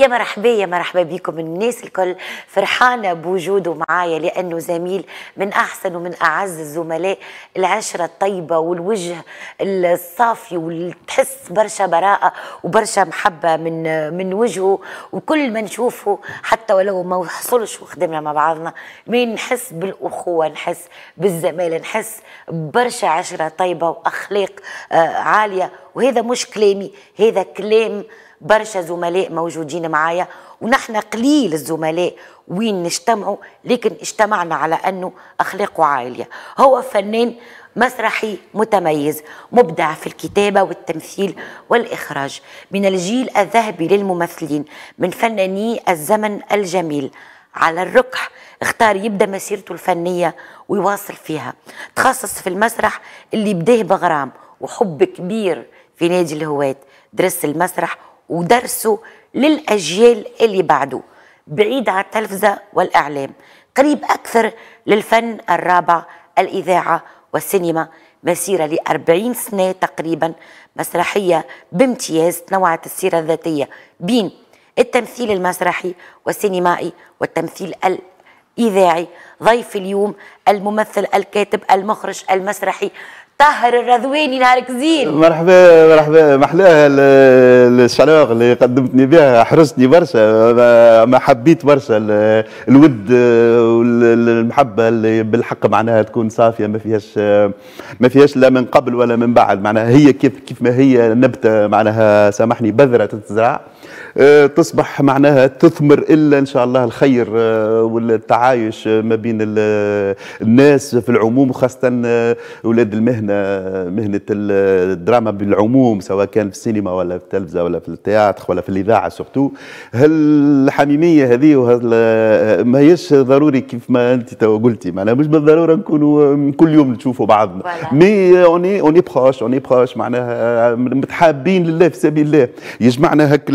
يا مرحبا يا مرحبا بكم الناس الكل فرحانة بوجوده معايا لأنه زميل من أحسن ومن أعز الزملاء العشرة الطيبة والوجه الصافي وتحس برشا براءة وبرشا محبة من من وجهه وكل ما نشوفه حتى ولو ما وصلش وخدمنا مع بعضنا ما نحس بالأخوة نحس بالزمالة نحس برشا عشرة طيبة وأخلاق آه، عالية وهذا مش كلامي هذا كلام برشا زملاء موجودين معايا ونحن قليل الزملاء وين نجتمعوا لكن اجتمعنا على أنه أخلاقه عالية هو فنان مسرحي متميز مبدع في الكتابة والتمثيل والإخراج من الجيل الذهبي للممثلين من فناني الزمن الجميل على الركح اختار يبدا مسيرته الفنيه ويواصل فيها تخصص في المسرح اللي بداه بغرام وحب كبير في نادي الهواة درس المسرح ودرسه للأجيال اللي بعده بعيد عن التلفزة والإعلام قريب أكثر للفن الرابع الإذاعة والسينما مسيرة لأربعين سنة تقريبا مسرحية بامتياز تنوعت السيرة الذاتية بين التمثيل المسرحي والسينمائي والتمثيل الإذاعي ضيف اليوم الممثل الكاتب المخرج المسرحي طاهر الرضواني نهارك زين مرحبا مرحبا محلاها الشلوغ اللي قدمتني بها حرصتني برشا ما حبيت برشا الود والمحبه اللي بالحق معناها تكون صافيه ما فيهاش ما فيهاش لا من قبل ولا من بعد معناها هي كيف كيف ما هي نبته معناها سامحني بذره تتزرع آه، تصبح معناها تثمر الا ان شاء الله الخير آه، والتعايش ما بين الناس في العموم وخاصه اولاد آه، المهنه مهنه الدراما بالعموم سواء كان في السينما ولا في التلفزه ولا في التياتر ولا في الاذاعه سورتو هالحميميه هذه ما هيش ضروري كيف ما انت تو قلتي معناها مش بالضروره نكونوا كل يوم نشوفوا بعضنا مي اوني اوني بخوش اوني بخوش معناها متحابين لله في سبيل الله يجمعنا هك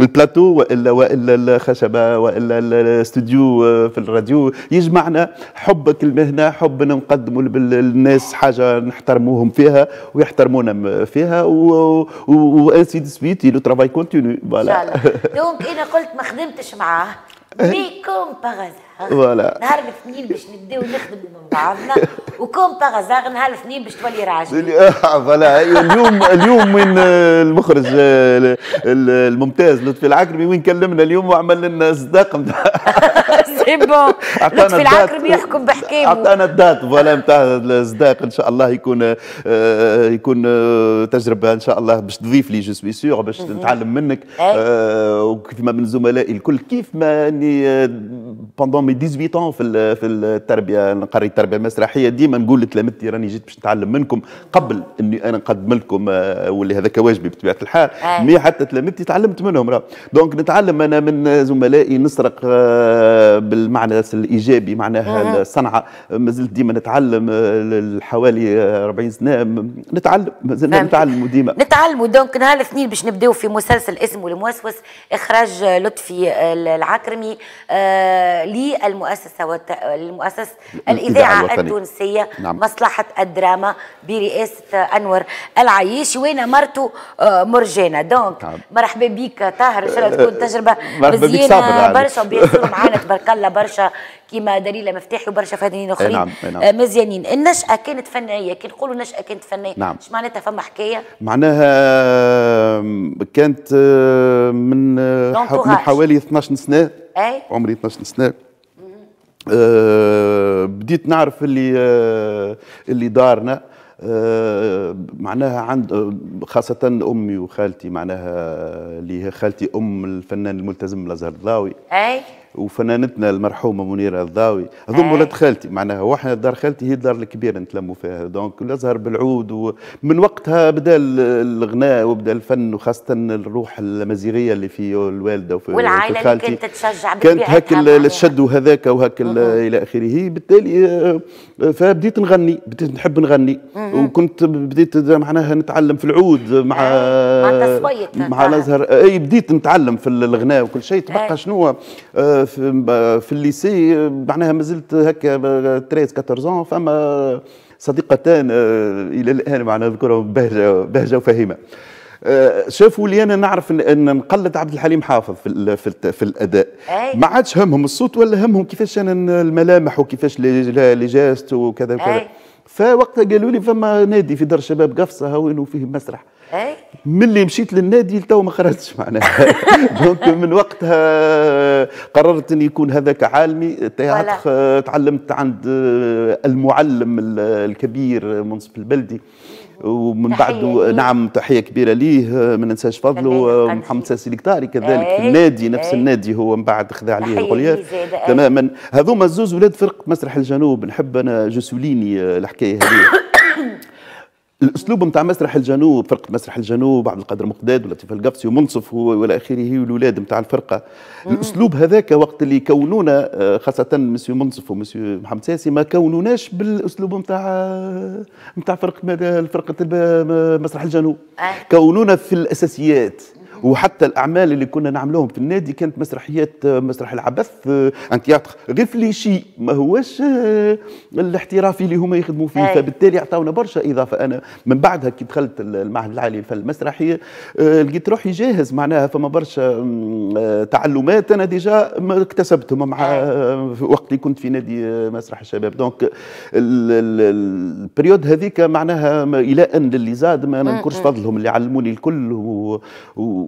البلاتو والا والا الخشبه والا الاستوديو في الراديو يجمعنا حبك المهنه حب نقدموا للناس حاجه نحترموهم فيها ويحترمونا فيها وانسي دي سويت لو ترافاي كونتينيو فوالا دونك انا قلت ما خدمتش معاه كوم باغازار فوالا نهار الاثنين باش نبداو نخدموا من بعضنا وكوم باغازار نهار الاثنين باش تولي راجل آه، فوالا أيوة، اليوم اليوم وين آه، المخرج آه، الممتاز لطفي العقربي وين كلمنا اليوم وعمل لنا صداق بون لطفي العكرمي يحكم بحكيمه عطانا الدات فوالا نتاع الصداق ان شاء الله يكون آه، يكون آه، تجربه ان شاء الله باش تضيف لي جو سوي سيغ باش نتعلم منك إيه. آه، ما من زملائي الكل كيف ما اني بوندون مي 18 في في التربيه نقري التربيه المسرحيه ديما نقول لتلامذتي راني جيت باش نتعلم منكم قبل اني انا نقدم لكم واللي هذاك واجبي بطبيعه الحال إيه. مي حتى تلامذتي تعلمت منهم دونك نتعلم انا من زملائي نسرق المعنى الايجابي معناها الصنعه مازلت ديما نتعلم آه، حوالي 40 سنه نتعلم مازلنا نتعلموا ديما نتعلموا دونك نهار الاثنين باش نبداو في مسلسل اسمه الموسوس اخراج لطفي آه، العكرمي آه، للمؤسسه وت... المؤسسه الاذاعه التونسيه نعم. مصلحه الدراما برئاسه انور العيش وانا مرته مرجانه دونك نعم. مرحبا بك طاهر ان شاء الله تكون تجربه مزيانه برشا وبيصير معانا تبارك الله برشا كيما دليل مفتاحي وبرشا فنانين إيه اخرين نعم. إيه نعم. آه، مزيانين النشاه كانت فنيه كي نقولوا نشاه كانت فنيه نعم. مش معناتها فما حكايه معناها آه، كانت آه، من من حوالي 12 سنه أي؟ عمري 12 سنه أه بديت نعرف اللي أه اللي دارنا أه معناها عند خاصة أمي وخالتي معناها اللي هي خالتي أم الفنان الملتزم الأزهر الضاوي أي وفنانتنا المرحومه منيره الضاوي هذو آه. ولاد خالتي معناها واحنا دار خالتي هي الدار الكبيره نتلموا فيها دونك الازهر بالعود ومن وقتها بدا الغناء وبدا الفن وخاصه الروح المزيغيه اللي في الوالده وفي والعائله في خالتي اللي كانت تتشجع كانت هاك الشد وهذاك وهاك الى اخره بالتالي آه، آه، فبديت نغني بديت نحب نغني وكنت بديت معناها نتعلم في العود مع مع الازهر اي بديت نتعلم في الغناء وكل شيء تبقى شنو في, في الليسي معناها مازلت هكا 13 14 فما صديقتان آه، الى الان معناها نذكرهم بهجه بهجه وفهيمه آه، شافوا لي انا نعرف ان نقلد عبد الحليم حافظ في في, في الاداء أي. ما عادش همهم الصوت ولا همهم كيفاش انا الملامح وكيفاش لي جاست وكذا وكذا أي. فوقتها قالوا لي فما نادي في دار الشباب قفصه انه فيه مسرح اي ملي مشيت للنادي لتو ما خرجتش معناها دونك من وقتها قررت اني يكون هذاك عالمي تعلمت عند المعلم الكبير منصف البلدي ومن بعده نعم تحيه كبيره ليه ما ننساش فضله محمد ساسي الكتاري كذلك في إيه، النادي نفس إيه. النادي هو من بعد خذا عليه الغليان تماما هذوما الزوز ولاد فرق مسرح الجنوب نحب انا جسوليني آه، الحكايه هذه الاسلوب نتاع مسرح الجنوب فرقه مسرح الجنوب عبد القادر مقداد ولطيف القفصي ومنصف والى اخره والولاد نتاع الفرقه الاسلوب هذاك وقت اللي كونونا آه، خاصه مسيو منصف ومسيو محمد ساسي ما كونوناش بالاسلوب نتاع نتاع فرقه فرقه مسرح الجنوب آه. كونونا في الاساسيات وحتى الاعمال اللي كنا نعملوهم في النادي كانت مسرحيات مسرح العبث ان تياتر ريفليشي ما هوش آه، الاحترافي اللي هما يخدموا فيه فبالتالي عطاونا برشا اضافه انا من بعدها كي دخلت المعهد العالي للفن المسرحي آه، لقيت روحي جاهز معناها فما برشا آه، تعلمات انا ديجا اكتسبتهم مع وقت اللي كنت في نادي مسرح الشباب دونك البريود هذيك معناها الى ان للي زاد ما ننكرش فضلهم اللي علموني الكل و...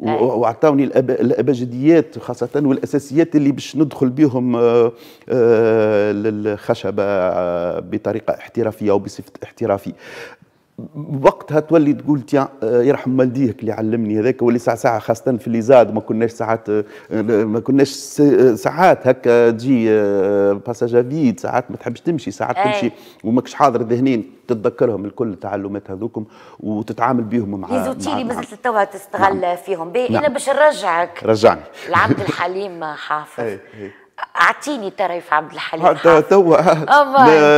وعطاوني إيه. الابجديات خاصه والاساسيات اللي باش ندخل بهم آه، آه، للخشبه آه، بطريقه احترافيه وبصفه احترافي وقتها تولي تقول تيا آه، يرحم والديك اللي علمني هذاك واللي ساعة ساعة خاصة في ليزاد ما كناش ساعات آه، ما كناش آه، ساعات هكا تجي باساج فيد ساعات ما تحبش تمشي ساعات أي. تمشي وماكش حاضر ذهنين تتذكرهم الكل التعلمات هذوكم وتتعامل بهم مع ليزوتي اللي مازلت توها تستغل نعم. فيهم بي نعم. انا باش نرجعك رجعني العبد الحليم حافظ أي. أي. اعطيني طرف عبد الحليم حتى توا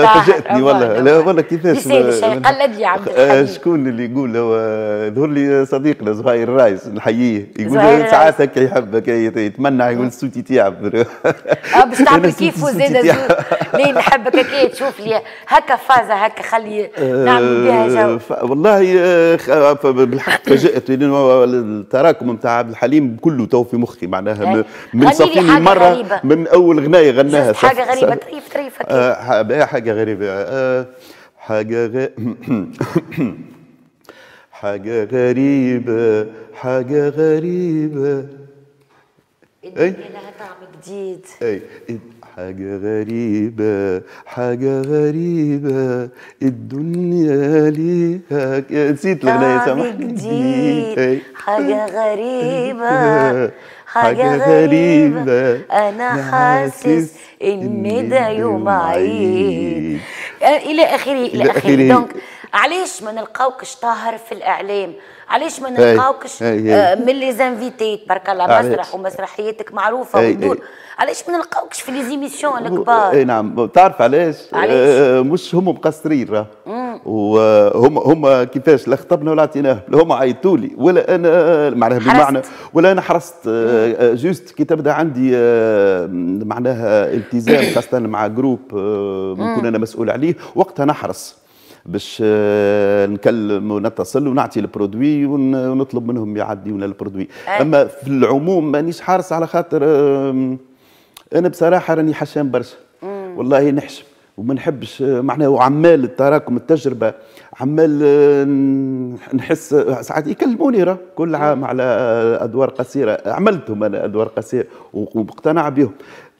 فاجاتني والله لا والله كيفاش قلد لي عبد أه، الحليم شكون اللي يقول هو ظهر لي صديقنا زهير الرايس نحييه يقول ساعات هكا يحبك يتمنى يقول صوتي تعب باش تعمل كيف وزاد لي نحبك هكا تشوف لي هكا فازه هكا خلي أه، نعمل بها جو والله بالحق فاجات التراكم نتاع عبد الحليم كله تو في مخي معناها إيه. من صفين مره من اول اول غنايه غناها حاجه غريبه طريف طيب، تريف آه حاجه غريبه آه حاجه حاجه غريبه حاجه غريبه اي لها طعم جديد اي حاجة غريبة حاجة غريبة الدنيا ليها نسيت الأغنية سامحني جديد إيه؟ حاجة إيه؟ غريبة إيه؟ حاجة غريبة أنا حاسس إن ده يوم عيد إلى آخره إلى آخره دونك علاش ما نلقاوكش طاهر في الإعلام علاش ما نلقاوكش من لي زانفيتي آه، تبارك الله مسرح ومسرحياتك معروفة والدور علاش ما نلقاوكش في لي زيميسيون الكبار اي نعم تعرف علاش علاش آه، مش هم مقصرين راه وهم هم كيفاش لا خطبنا ولا عطيناه هم عيطوا لي ولا انا معناها بمعنى ولا انا حرصت آه، آه، جوست كي تبدا عندي آه، معناها التزام خاصه مع جروب نكون انا مسؤول عليه وقتها نحرص باش نكلم ونتصل ونعطي البرودوي ونطلب منهم يعديونا البرودوي اما في العموم مانيش حارس على خاطر انا بصراحه راني حشام برشا والله نحشم وما نحبش معناها وعمال التراكم التجربه عمال آه، نحس ساعات يكلموني راه كل نعم. عام على ادوار قصيره عملتهم انا ادوار قصيره ومقتنع بهم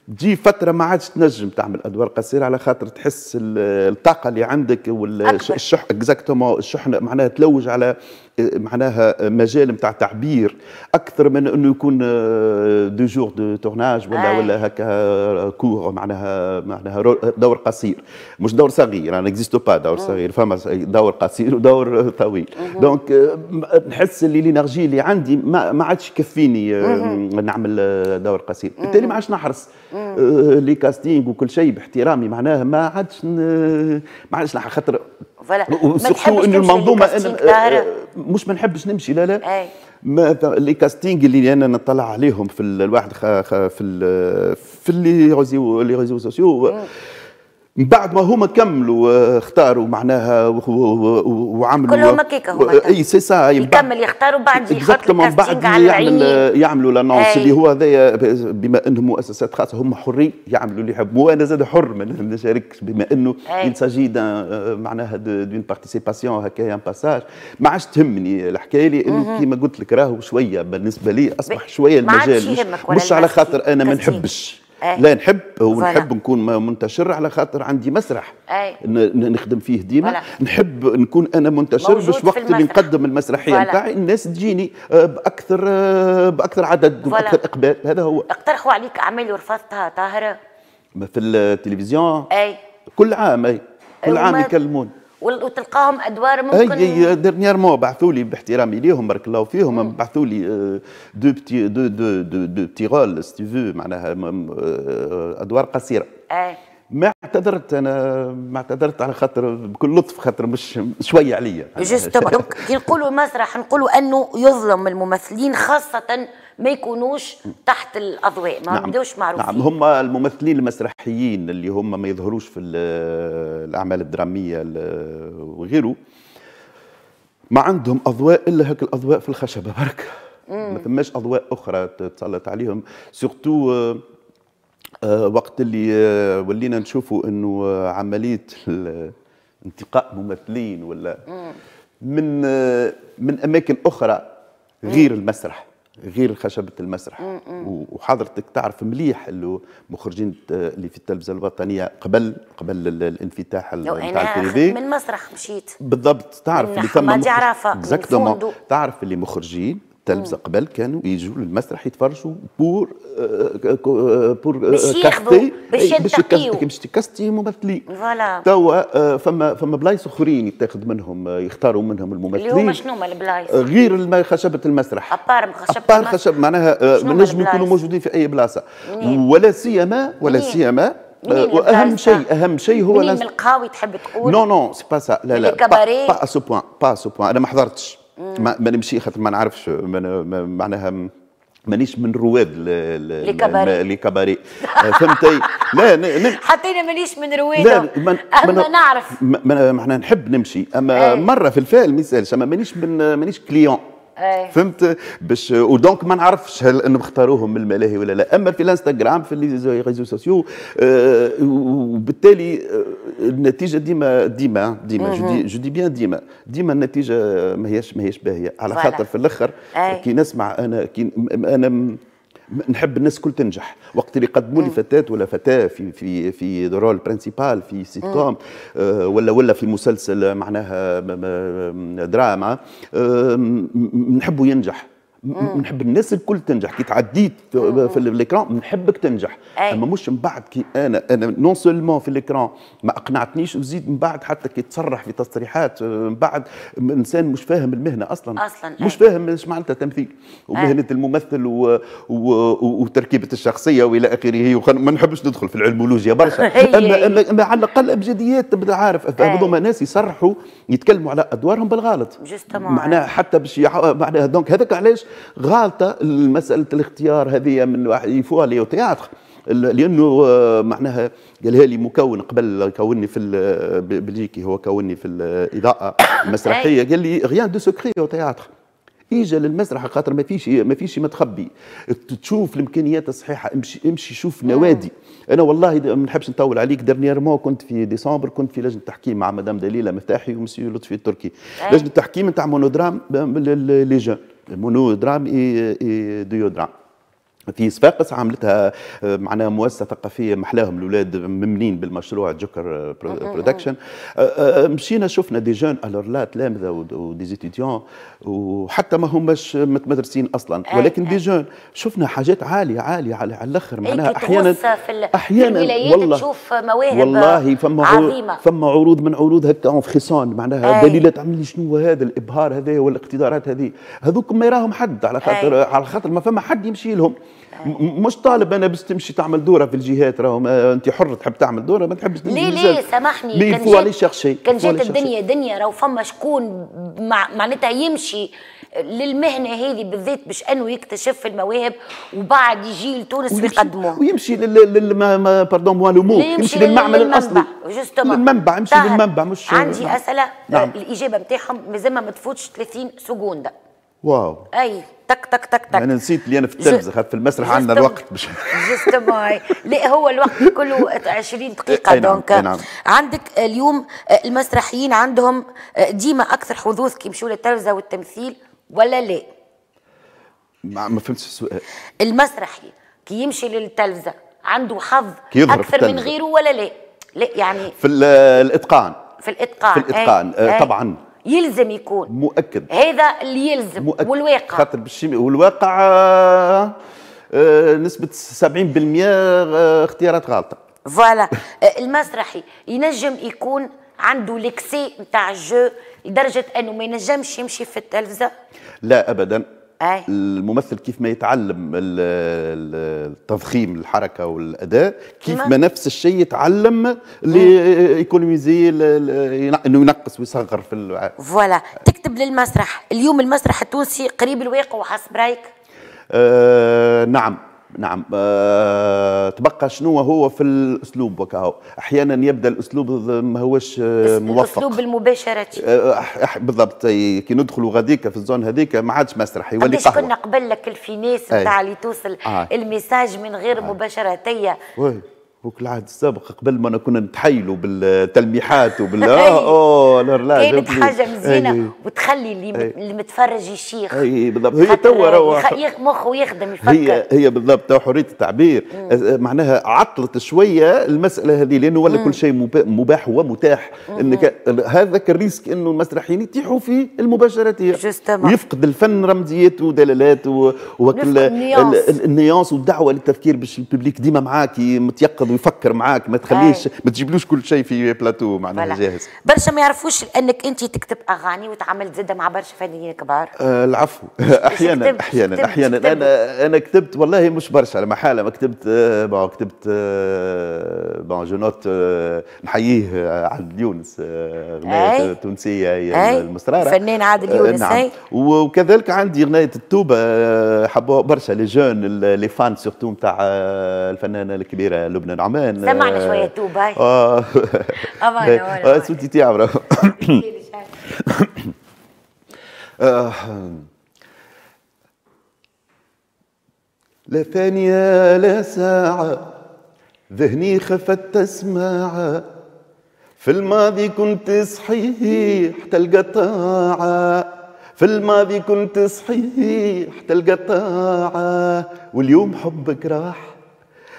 تجي فتره ما عادش تنجم تعمل ادوار قصيره على خاطر تحس الطاقه اللي عندك والشح اكزاكتومون الشحنه معناها تلوج على معناها مجال نتاع تعبير اكثر من انه يكون آه، دو جور دو تورناج ولا آه. ولا هكا آه، كور معناها معناها دور قصير مش دور صغير انا اكزيستو با دور صغير فما دور قصير ودور طويل دونك نحس اللي لينرجي اللي عندي ما, ما عادش يكفيني نعمل دور قصير بالتالي ما عادش نحرص لي كاستينغ وكل شيء باحترامي معناها ما عادش ما عادش خاطر فوالا ما تحبش انه المنظومه مش ما نحبش نمشي لا لا أي. ما لي كاستينغ اللي انا نطلع عليهم في الواحد خ... خ... في ال... في لي ريزو سوسيو من بعد ما هما كملوا آه، اختاروا معناها وعملوا كلهم هكاك هما آه، اي سي سا يكمل يختاروا بعد يحط من بعد يعمل آه، يعملوا لانونس اللي هو هذايا بما انهم مؤسسات خاصه هم حرين يعملوا اللي يحبوا وانا زاد حر ما نشاركش بما انه يلساجي معناها دون بارتيسيباسيون هكايا باساج ما عادش تهمني الحكايه لي انه كيما قلت لك راهو شويه بالنسبه لي اصبح شويه المجال مش, مش على خاطر انا ما نحبش أيه. لا نحب ونحب ولا. نكون منتشر على خاطر عندي مسرح أي. نخدم فيه ديما نحب نكون انا منتشر باش وقت اللي نقدم المسرحيه نتاعي الناس تجيني آه، باكثر آه، باكثر عدد وباكثر اقبال هذا هو اقترحوا عليك اعمال ورفضتها طاهره في التلفزيون اي كل عام اي كل عام يكلموني وتلقاهم ادوار ممكن اي ديرنييرمون بعثوا لي باحترامي ليهم بارك الله فيهم بعثوا لي آه، دو بتي دو دو دو, دو بتي رول ستيفو معناها آه، ادوار قصيره اي ما اعتذرت انا ما اعتذرت على خاطر بكل لطف خاطر مش شويه عليا جوست دونك كي نقولوا مسرح نقولوا انه يظلم الممثلين خاصه ما يكونوش تحت الاضواء ما نعم. بدوش معروفين نعم هم الممثلين المسرحيين اللي هم ما يظهروش في الاعمال الدراميه وغيره ما عندهم اضواء الا هيك الاضواء في الخشبه برك ما ثماش اضواء اخرى تسلط عليهم سورتو آه، آه، وقت اللي آه، ولينا نشوفوا انه عمليه انتقاء ممثلين ولا من من اماكن اخرى غير المسرح غير خشبه المسرح وحضرتك تعرف مليح اللي مخرجين اللي في التلفزه الوطنيه قبل قبل الانفتاح نتاع التلفزيون من المسرح مشيت بالضبط تعرف اللي ثم مخرج... تعرف اللي مخرجين التلفزة قبل كانوا يجوا للمسرح يتفرجوا بور آه، آه، آه، بور كاستي باش باش تكاستي ممثلين فوالا توا فما فما بلايص اخرين يتاخذ منهم يختاروا منهم الممثلين اللي هما شنو هما البلايص؟ غير خشبه المسرح ابار خشبه ابار خشبه معناها نجم يكونوا موجودين في اي بلاصه ولا سيما ولا سيما واهم شيء اهم شيء هو منين القاوي تحب تقول نو نو سي با سا لا لا با سو بوان با سو بوان انا ما حضرتش ما, ما نمشي خاطر ما نعرفش معناها مانيش من رواد لي كباري آه، فهمتي لا, لا حتى انا مانيش من رواد من اما آه، نعرف احنا نحب نمشي اما إيه. مره في الفعل ما يسالش اما مانيش من مانيش كليون أيه. فهمت باش ودونك ما نعرفش هل انهم اختاروهم من الملاهي ولا لا اما في الانستغرام في لي ريزو سوسيو آه وبالتالي آه، النتيجه ديما ديما ديما جو دي, جو دي بيان ديما ديما النتيجه ماهيش ماهيش باهيه على خاطر في الاخر أيه. كي نسمع انا كي انا نحب الناس كل تنجح وقت اللي قدموا لي فتاه ولا فتاه في في في رول برينسيبال في سيت كوم آه، ولا ولا في مسلسل معناها دراما آه، نحبوا ينجح نحب الناس الكل تنجح كي تعديت في الاكران نحبك تنجح أي. اما مش من بعد كي انا انا نون سولمون في الاكران ما اقنعتنيش وزيد من بعد حتى كي تصرح في تصريحات آه، من بعد انسان مش فاهم المهنه اصلا اصلا مش فاهم ايش معناتها تمثيل ومهنه الممثل و... و... وتركيبه الشخصيه والى اخره وخل... ما نحبش ندخل في العلمولوجيا برشا اما اما على الاقل ابجديات تبدا عارف هذوما ناس يصرحوا يتكلموا على ادوارهم بالغلط معناها حتى باش يح... معناها دونك هذاك علاش غالطه مساله الاختيار هذه من واحد يفوا لي تياتر لانه آه، معناها قالها لي مكون قبل كوني في بلجيكي هو كوني في الاضاءه المسرحيه قال لي غيان دو سكري او تياتر اجى للمسرح خاطر ما فيش ما فيش متخبي تشوف الامكانيات الصحيحه امشي امشي شوف نوادي انا والله ما نحبش نطول عليك مو كنت في ديسمبر كنت في لجنه تحكيم مع مدام دليله مفتاحي ومسيو لطفي التركي لجنه تحكيم نتاع مونودرام لي جون monodram e, e duodram. في صفاقس عملتها آه، معنا مؤسسه ثقافيه محلاهم الاولاد ممنين بالمشروع جوكر آه، برودكشن آه، مشينا شفنا دي جون لا تلامذه ودي زيتيديون وحتى ما هماش متمدرسين اصلا ولكن دي جون شفنا حاجات عاليه عاليه على, الاخر معناها احيانا احيانا والله تشوف مواهب والله فما عظيمه فما عروض من عروض هكا اون فخيسون معناها دليلات تعمل شنو هذا الابهار هذا والاقتدارات هذه هذوك ما يراهم حد على خاطر على خاطر ما فما حد يمشي لهم مش طالب انا بس تمشي تعمل دوره في الجهات راهو آه، انت حر تحب تعمل دوره ما تحبش تمشي ليه ليه سامحني ليه فوا شخصي كان جات الدنيا دنيا راهو فما شكون معناتها يمشي للمهنه هذه بالذات باش انه يكتشف المواهب وبعد يجي لتونس ويقدموا ويمشي لل باردون موا لو يمشي للمعمل الاصلي جوستومون للمنبع يمشي للمنبع مش عندي اسئله نعم. الاجابه نتاعهم مازال ما تفوتش 30 سكونده واو اي تك تك تك تك انا نسيت اللي انا في التلفزه في المسرح عندنا الوقت باش جوستومون لا هو الوقت كله 20 دقيقه أي نعم، دونك أي نعم. عندك اليوم آه، المسرحيين عندهم آه، ديما اكثر حظوظ كي يمشوا للتلفزه والتمثيل ولا لا؟ ما فهمتش السؤال المسرحي كي يمشي للتلفزه عنده حظ اكثر من غيره ولا لا؟ لا يعني في الاتقان في الاتقان في الاتقان أي. إيه. آه، طبعا طبعا يلزم يكون مؤكد هذا اللي يلزم مؤكد. والواقع خاطر بالشيمي والواقع آه، نسبه 70% آه، اختيارات غلطه فوالا آه، المسرحي ينجم يكون عنده ليكسي نتاع الجو لدرجه انه ما ينجمش يمشي في التلفزه لا ابدا أي. الممثل كيف ما يتعلم التضخيم الحركه والاداء كيف ما, نفس الشيء يتعلم ليكونوميزي انه ينقص ويصغر في فوالا تكتب للمسرح اليوم المسرح التونسي قريب الواقع وحسب رايك آه نعم نعم أه تبقى شنو هو في الاسلوب وكهو احيانا يبدا الاسلوب ما هوش آه، موفق الاسلوب المباشره آه، أح... بالضبط كي ندخلوا غاديك في الزون هذيك ما عادش مسرح يولي قهوه كنا قبل لك الفينيس نتاع اللي توصل آه. الميساج من غير آه. مباشره مبروك العهد السابق قبل ما كنا نتحيلوا بالتلميحات وبال آه، اوه لا كانت حاجه مزينه وتخلي اللي اللي متفرج يشيخ اي بالضبط هي تو روا مخه يخدم يفكر هي هي بالضبط حريه التعبير معناها عطلت شويه المساله هذه لانه ولا كل شيء مباح ومتاح انك هذاك الريسك انه المسرحيين يطيحوا في المباشره ويفقد الفن رمزيته ودلالاته وكل النيانس والدعوه للتفكير باش الببليك ديما معاك متيقظ ويفكر معاك ما تخليش ما تجيبلوش كل شيء في بلاتو معناها جاهز برشا ما يعرفوش انك انت تكتب اغاني وتعاملت زاده مع برشا فنانين كبار آه العفو احيانا احيانا احيانا انا انا كتبت والله مش برشا على محاله ما كتبت بون آه، كتبت بون جو نوت نحييه آه، عادل آه، اغنيه غنايه تونسيه هي المسراره فنان عادل يونس نعم وكذلك عندي غنايه التوبه حبوها برشا لي جون لي فان سورتو نتاع الفنانه الكبيره لبنى عمان سمعنا شويه توب هاي اه اه صوتي لا ثانية لا ساعة ذهني خفت تسمع في الماضي كنت صحيح تلقى طاعة في الماضي كنت صحيح تلقى طاعة واليوم حبك راح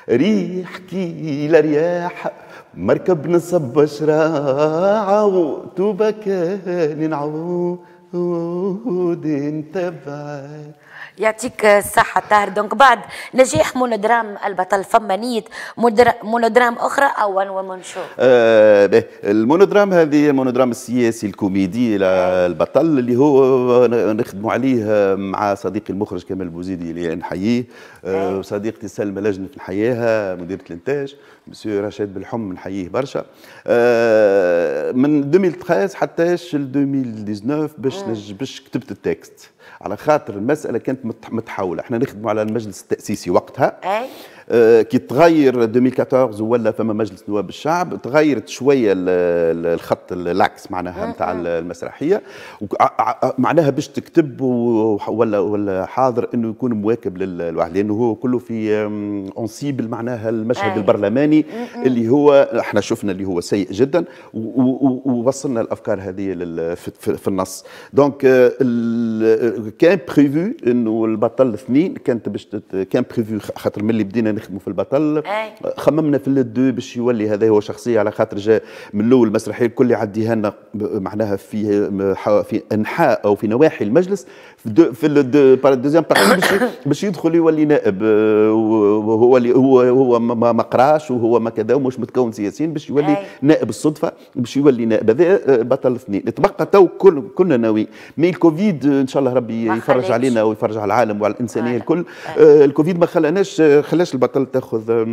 ريح ريحتي لرياح مركب نصب شراعة وتوبة كان نعود نتبع يعطيك الصحة طاهر دونك بعد نجاح مونودرام البطل فما نية مونودرام أخرى أو ون ومن شو؟ آه المونودرام هذه مونودرام السياسي الكوميدي البطل اللي هو نخدموا عليه مع صديقي المخرج كمال بوزيدي اللي نحييه وصديقتي آه، آه. سلمى لجنه نحييها مديره الانتاج مسيو رشاد بالحم نحييه برشا آه، من 2013 حتى 2019 باش نج... باش كتبت التكست على خاطر المساله كانت متحوله احنا نخدموا على المجلس التاسيسي وقتها أي. آه، كي تغير 2014 ولا فما مجلس نواب الشعب تغيرت شويه الخط العكس معناها نتاع المسرحيه معناها باش تكتب ولا ولا حاضر انه يكون مواكب للواحد لانه هو كله في اونسيبل معناها المشهد البرلماني اللي هو احنا شفنا اللي هو سيء جدا ووصلنا الافكار هذه في النص دونك آه، آه، كان بريفو انه البطل الاثنين كانت باش كان بريفو خاطر ملي بدينا نخدموا في البطل أي. خممنا في الدو باش يولي هذا هو شخصيه على خاطر جاء من الاول المسرحيه الكل يعديها لنا معناها في في انحاء او في نواحي المجلس في الدو في الدو دوزيام باش يدخل يولي نائب وهو آه، هو اللي هو هو ما قراش وهو ما كذا ومش متكون سياسيا باش يولي نائب الصدفه باش يولي نائب هذا آه، بطل اثنين تبقى تو كل كنا ناوي مي الكوفيد آه، ان شاء الله ربي يفرج علينا ويفرج على العالم وعلى الانسانيه آه. الكل الكوفيد ما خلاناش خلاش البطل تاخذ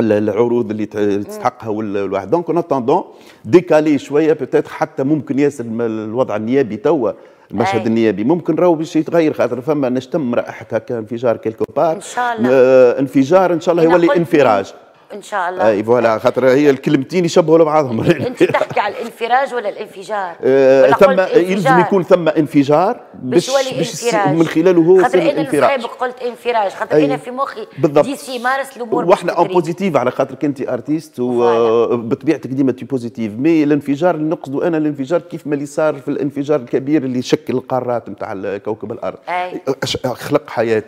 العروض اللي تستحقها والواحد دونك اون اتوندون ديكالي شويه بتات حتى ممكن ياسر الوضع النيابي توا المشهد أي. النيابي ممكن راهو باش يتغير خاطر فما نشتم رائحه هكا انفجار كيلكو بار ان شاء الله آه انفجار ان شاء الله يولي انفراج ان شاء الله اي آه، فوالا خاطر هي الكلمتين يشبهوا لبعضهم انت تحكي على الانفراج ولا الانفجار؟ آه، ولا ثم يلزم يكون ثم انفجار باش باش من خلاله هو خاطر انا قلت انفراج خاطر انا في مخي بالضبط ديسي مارس الامور واحنا اون بوزيتيف على خاطرك انت ارتيست وبطبيعتك ديما تي بوزيتيف مي الانفجار نقصد انا الانفجار كيف ما اللي صار في الانفجار الكبير اللي شكل القارات نتاع كوكب الارض أي. خلق حياه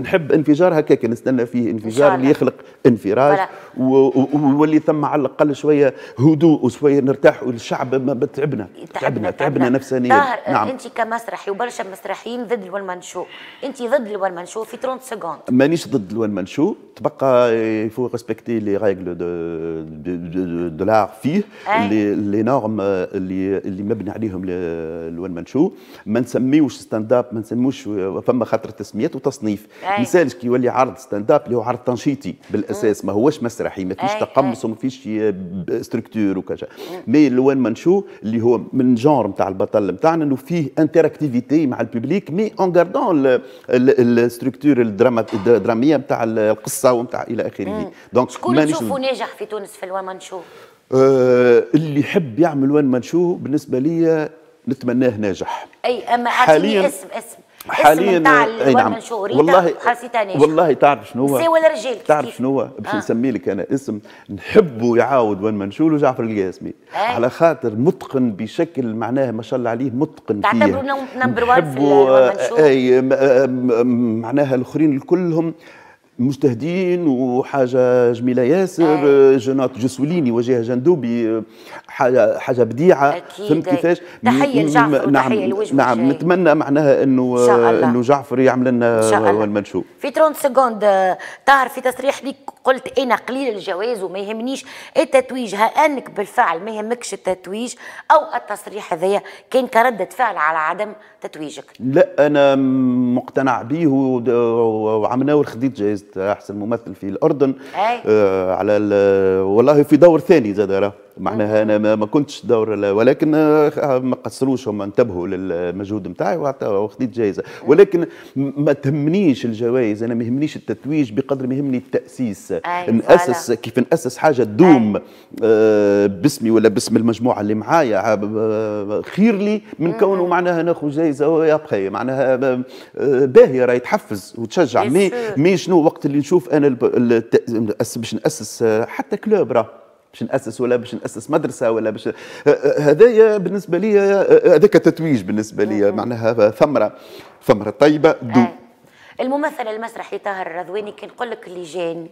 نحب انفجار هكاك نستنى فيه انفجار اللي يخلق انفراج ويولي ثم على الاقل شويه هدوء وشويه نرتاح والشعب ما تعبنا تعبنا تعبنا نفسانيا آه، نعم. انت كمسرحي وبرشا مسرحيين ضد الون منشو انت ضد الون منشو في 30 سكوند مانيش ضد الون منشو تبقى يفو ريسبكتي لي ريغل دو دو لار فيه لي نورم اللي اللي مبني عليهم الون منشو ما نسميوش ستاند اب ما نسموش آه، فما خاطر تسميات وتصنيف مثال كي يولي عرض ستاند اب اللي هو عرض تنشيطي بالاساس ما هوش مسرح مسرحي ما فيش تقمص وما فيش ستركتور وكذا مي لوان منشو اللي هو من جونر نتاع البطل نتاعنا انه فيه انتراكتيفيتي مع الببليك مي اون غاردون الستركتور الدراميه نتاع القصه ونتاع الى اخره دونك شكون تشوفوا ناجح في تونس في لوان منشو آه اللي يحب يعمل وين منشو بالنسبه لي نتمناه ناجح اي اما حاليا اسم اسم حاليا اي نعم والله والله تعرف شنو هو ولا رجال تعرف شنو هو باش آه. نسمي لك انا اسم نحبه يعاود وين ما نشولو جعفر القاسمي إيه. على خاطر متقن بشكل معناه ما شاء الله عليه متقن فيه تعتبره نمبر وان في آه، اي آه، معناها الاخرين كلهم مجتهدين وحاجه جميله ياسر آه. آه، جنات جسوليني وجهة جندوبي آه، حاجه حاجه بديعه فهمت كيفاش تحيه لجعفر نعم نعم نتمنى معناها انه انه جعفر يعمل لنا المنشور في 30 سكوند طاهر في تصريح ليك قلت انا قليل الجواز وما يهمنيش التتويج انك بالفعل ما يهمكش التتويج او التصريح هذايا كان كرده فعل على عدم تتويجك لا انا مقتنع به وعملناه وخديت جائزه احسن ممثل في الاردن أي. آه على والله في دور ثاني زاد راه معناها انا ما كنتش دور ولكن آه، ما قصروش هم انتبهوا للمجهود نتاعي وخديت جائزه ولكن ما تهمنيش الجوائز انا ما يهمنيش التتويج بقدر ما يهمني التاسيس ناسس كيف ناسس حاجه تدوم آه، باسمي ولا باسم المجموعه اللي معايا آه، خير لي من كونه معناها ناخذ جائزه يا بخي معناها باهيه راهي تحفز وتشجع مي مي شنو وقت اللي نشوف انا باش ناسس حتى كلوب راه باش ناسس ولا باش ناسس مدرسه ولا باش هذايا بالنسبه لي هذاك تتويج بالنسبه لي معناها ثمره ثمره طيبه دو آه. الممثل المسرحي طاهر الرضواني كي نقول لك اللي جاني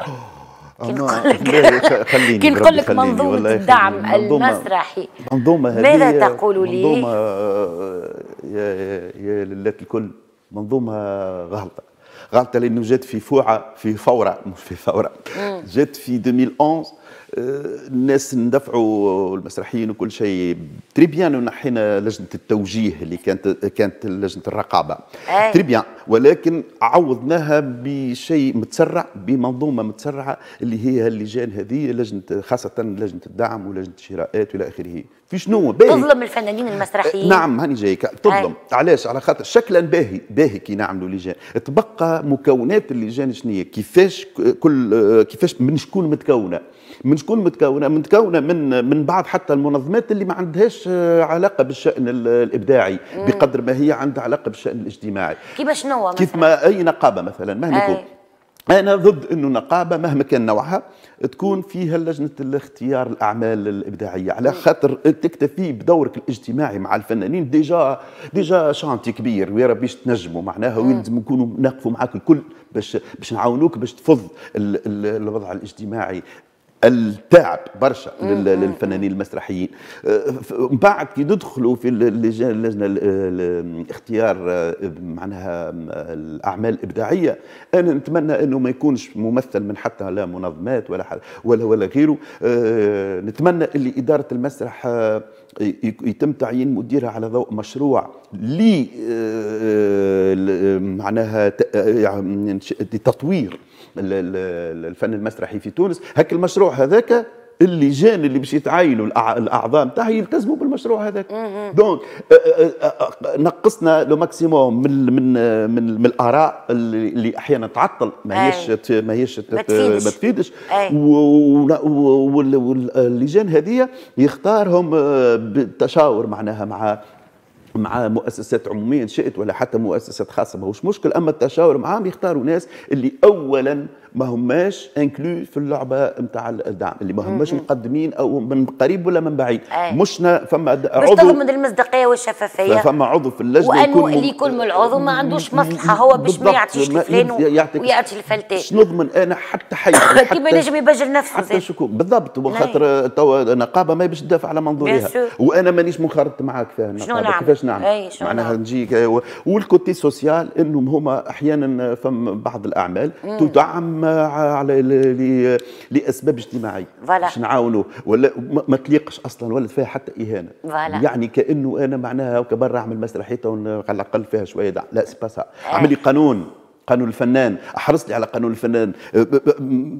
آه، كي نقول لك كي نقول لك منظومه الدعم منظومة المسرحي منظومه هذه ماذا تقول لي؟ منظومه آه، يا يا لله الكل منظومه غلطه غلطه لانه جات في فوعه في فوره مش في فوره جات في 2011 الناس ندفعوا المسرحيين وكل شيء تري بيان ونحينا لجنه التوجيه اللي كانت كانت لجنه الرقابه تري بيان ولكن عوضناها بشيء متسرع بمنظومه متسرعه اللي هي اللجان هذه لجنه خاصه لجنه الدعم ولجنه الشراءات والى اخره في شنو باهي تظلم الفنانين المسرحيين نعم هاني جايك تظلم علاش على خاطر شكلا باهي باهي كي نعملوا لجان تبقى مكونات اللجان شنو هي كيفاش كل كيفاش من شكون متكونه من شكون متكونه متكونه من من بعض حتى المنظمات اللي ما عندهاش آه، علاقه بالشان الابداعي بقدر ما هي عندها علاقه بالشان الاجتماعي كيف شنو مثلا كيف ما اي نقابه مثلا مهما يكون انا ضد انه نقابه مهما كان نوعها تكون فيها لجنه الاختيار الاعمال الابداعيه على خاطر تكتفي بدورك الاجتماعي مع الفنانين ديجا ديجا شانتي كبير ويا ربي تنجموا معناها ويلزم نكونوا نقفوا معاك الكل باش باش نعاونوك باش تفض الوضع الاجتماعي التعب برشا للفنانين المسرحيين من أه، بعد كي ندخلوا في اللجنه الاختيار أه، معناها الاعمال الابداعيه انا نتمنى انه ما يكونش ممثل من حتى لا منظمات ولا ولا ولا غيره أه، نتمنى اللي اداره المسرح يتم تعيين مديرها على ضوء مشروع ل معناها يعني، تطوير الفن المسرحي في تونس هك المشروع هذاك اللجان اللي باش يتعينوا الاعضاء نتاعها يلتزموا بالمشروع هذاك دونك نقصنا لو ماكسيموم من من من, من الاراء اللي احيانا تعطل ماهيش ماهيش ما تفيدش واللجان هذه يختارهم آه، بالتشاور معناها مع مع مؤسسات عمومية شئت ولا حتى مؤسسات خاصة ماهوش مشكل أما التشاور معاهم يختاروا ناس اللي أولا ما هماش انكلو في اللعبه نتاع الدعم اللي ما هماش مقدمين او من قريب ولا من بعيد أيه. مشنا فما عضو باش تضمن المصداقيه والشفافيه فما عضو في اللجنه وانه اللي يكون من العضو ما عندوش مصلحه هو باش ما يعطيش لفلان ويعطي لفلتان شنو نضمن انا حتى حي كيما ينجم يبجل نفسه حتى شكون بالضبط نعم. وخاطر توا نقابه ما باش تدافع على منظورها وانا مانيش منخرط معاك فيها شنو نعمل باش نعمل إيه، معناها نجي والكوتي سوسيال انهم هما احيانا فم بعض الاعمال مم. تدعم على لاسباب اجتماعيه باش نعاونوا ولا ما تليقش اصلا ولا فيها حتى اهانه فلا. يعني كانه انا معناها كبر اعمل مسرحيه على الاقل فيها شويه دعم لا سي با سا إيه. اعمل لي قانون قانون الفنان احرص لي على قانون الفنان أه،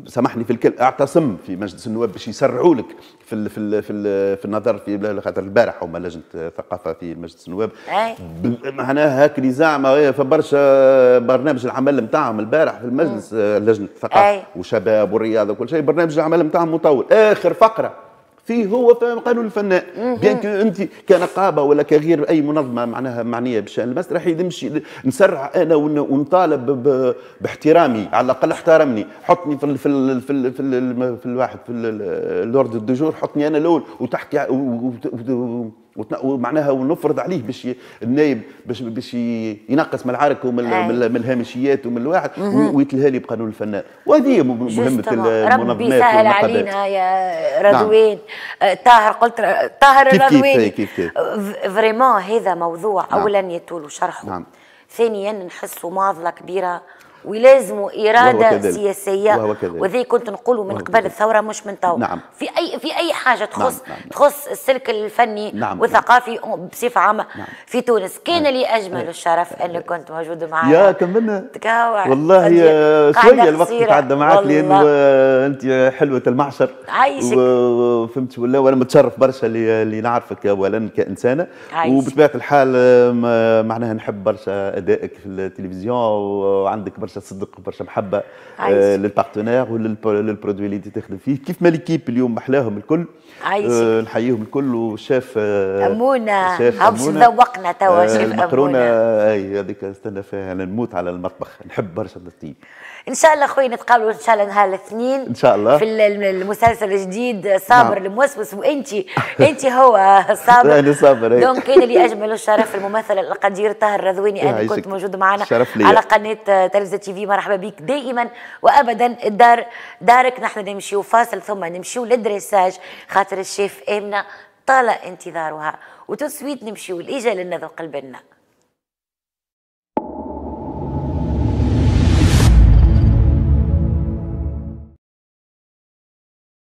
سامحني في الكل اعتصم في مجلس النواب باش يسرعوا لك في الـ في الـ في, الـ في النظر في خاطر البارح هما لجنه الثقافه في مجلس النواب معناها هاك إيه، في فبرشا برنامج العمل نتاعهم البارح في المجلس لجنه الثقافه وشباب والرياضه وكل شيء برنامج العمل نتاعهم مطول اخر فقره فيه هو في قانون الفنان بيان كو انت كنقابه ولا كغير اي منظمه معناها معنيه بشان المسرحي نمشي نسرع انا ونطالب باحترامي على الاقل احترمني حطني في الـ في الـ في الـ في, الـ في الواحد في لورد الدجور حطني انا الاول وتحكي ومعناها ونفرض عليه باش النايب باش باش ينقص من العرك ومن من الهامشيات ومن الواحد ويتلها لي بقانون الفنان وهذه مهمه المنظمات ربي سهل علينا يا نعم. رضوان نعم. طاهر قلت طاهر رضوان أه، فريمون هذا موضوع نعم. اولا يطول شرحه نعم. ثانيا نحسه معضله كبيره ويلازموا اراده سياسيه وذي كنت نقوله من قبل الثوره مش من تو نعم. في اي في اي حاجه نعم، تخص نعم. نعم. تخص السلك الفني نعم،, نعم. والثقافي بصفه عامه نعم. في تونس كان نعم. لي اجمل الشرف انك كنت موجود معنا يا كملنا والله والله شويه الوقت تعدى معك لان انت حلوه المعشر عايشك وفهمت ولا وانا متشرف برشا اللي نعرفك اولا كانسانه وبطبيعه الحال معناها نحب برشا ادائك في التلفزيون وعندك برشا برشا صدق برشا محبه آه للبارتنير وللبرودوي اللي تخدم فيه كيف ما ليكيب اليوم محلاهم الكل آه نحييهم الكل وشاف آه، امونه هبش ذوقنا توا آه، شيف امونه المكرونه هذيك استنى فيها انا نموت على المطبخ نحب برشا الطيب ان شاء الله اخوي نتقابلوا ان شاء الله نهار الاثنين ان شاء الله في المسلسل الجديد صابر نعم. الموسوس وانت انت هو صابر انا صابر دونك كان لي اجمل الشرف الممثل القدير طاهر رضويني انا كنت موجود معنا على قناه تلفزه تي في مرحبا بك دائما وابدا الدار دارك نحن نمشيو فاصل ثم نمشيو للدريساج خاطر الشيف امنه طال انتظارها وتسويت نمشيو الاجا للنذوق البنا